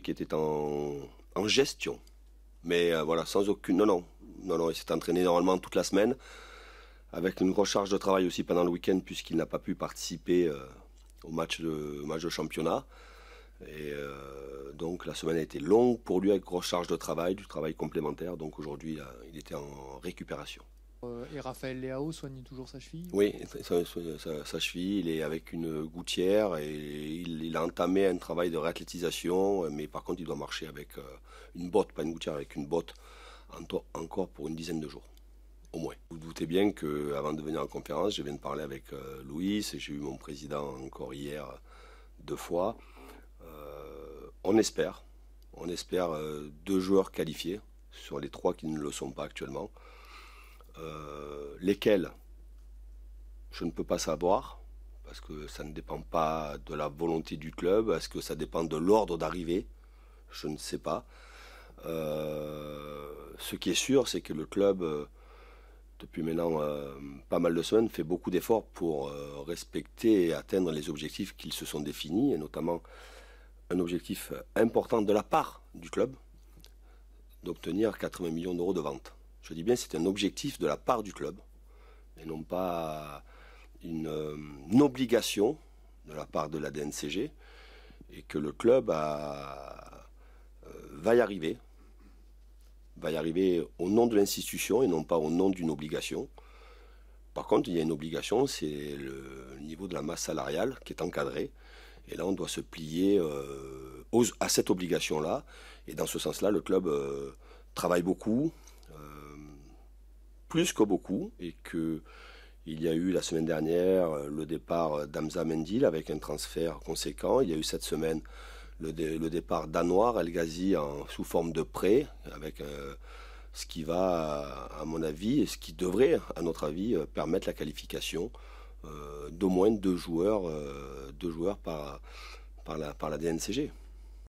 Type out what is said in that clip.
qui était en, gestion. Mais euh, voilà, sans aucune. Non, non. Non, non, il s'est entraîné normalement toute la semaine, avec une grosse charge de travail aussi pendant le week-end, puisqu'il n'a pas pu participer euh, au match de, match de championnat. Et euh, donc la semaine a été longue pour lui, avec grosse charge de travail, du travail complémentaire. Donc aujourd'hui, il était en récupération. Euh, et Raphaël Léao soigne toujours sa cheville Oui, sa, cheville, il est avec une gouttière et il, a entamé un travail de réathlétisation, mais par contre il doit marcher avec euh, une botte, pas une gouttière, avec une botte encore pour une dizaine de jours, au moins. Vous, vous doutez bien qu'avant de venir en conférence, je viens de parler avec euh, Louis et j'ai eu mon président encore hier deux fois. on espère, on espère deux joueurs qualifiés sur les trois qui ne le sont pas actuellement. Euh, lesquels Je ne peux pas savoir, parce que ça ne dépend pas de la volonté du club. Est-ce que ça dépend de l'ordre d'arrivée Je ne sais pas. Euh, ce qui est sûr, c'est que le club, euh, depuis maintenant pas mal de semaines, fait beaucoup d'efforts pour respecter et atteindre les objectifs qu'ils se sont définis, et notamment un objectif important de la part du club, d'obtenir 80 millions d'euros de vente je dis bien, c'est un objectif de la part du club, et non pas une, euh, obligation de la part de la DNCG, et que le club euh, va y arriver, va y arriver au nom de l'institution et non pas au nom d'une obligation. Par contre, il y a une obligation, c'est le niveau de la masse salariale qui est encadré. Et là, on doit se plier euh, à cette obligation-là. Et dans ce sens-là, le club travaille beaucoup, plus que beaucoup et que il y a eu la semaine dernière euh, le départ euh, d'Amza Mendil avec un transfert conséquent. Il y a eu cette semaine le, départ d'Anwar El Ghazi en, sous forme de prêt avec euh, ce qui va, à mon avis, et ce qui devrait, à notre avis, permettre la qualification d'au moins deux joueurs, joueurs par, par, par la DNCG.